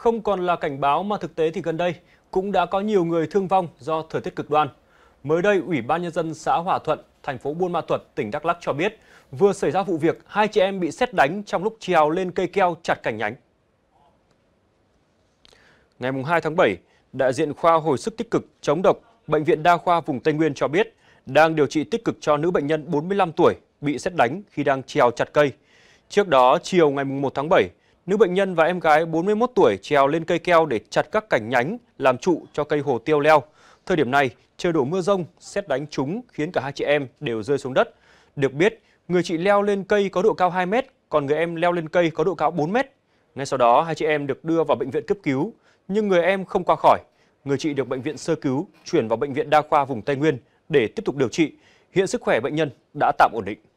Không còn là cảnh báo mà thực tế thì gần đây cũng đã có nhiều người thương vong do thời tiết cực đoan. Mới đây, Ủy ban Nhân dân xã Hòa Thuận, thành phố Buôn Ma Thuột, tỉnh Đắk Lắk cho biết vừa xảy ra vụ việc hai chị em bị xét đánh trong lúc trèo lên cây keo chặt cành nhánh. Ngày 2 tháng 7, đại diện khoa hồi sức tích cực chống độc Bệnh viện Đa khoa vùng Tây Nguyên cho biết đang điều trị tích cực cho nữ bệnh nhân 45 tuổi bị xét đánh khi đang trèo chặt cây. Trước đó, chiều ngày 1 tháng 7, Nữ bệnh nhân và em gái 41 tuổi trèo lên cây keo để chặt các cành nhánh làm trụ cho cây hồ tiêu leo. Thời điểm này, trời đổ mưa rông, xét đánh chúng khiến cả hai chị em đều rơi xuống đất. Được biết, người chị leo lên cây có độ cao 2 mét, còn người em leo lên cây có độ cao 4 mét. Ngay sau đó, hai chị em được đưa vào bệnh viện cấp cứu, nhưng người em không qua khỏi. Người chị được bệnh viện sơ cứu chuyển vào bệnh viện đa khoa vùng Tây Nguyên để tiếp tục điều trị. Hiện sức khỏe bệnh nhân đã tạm ổn định.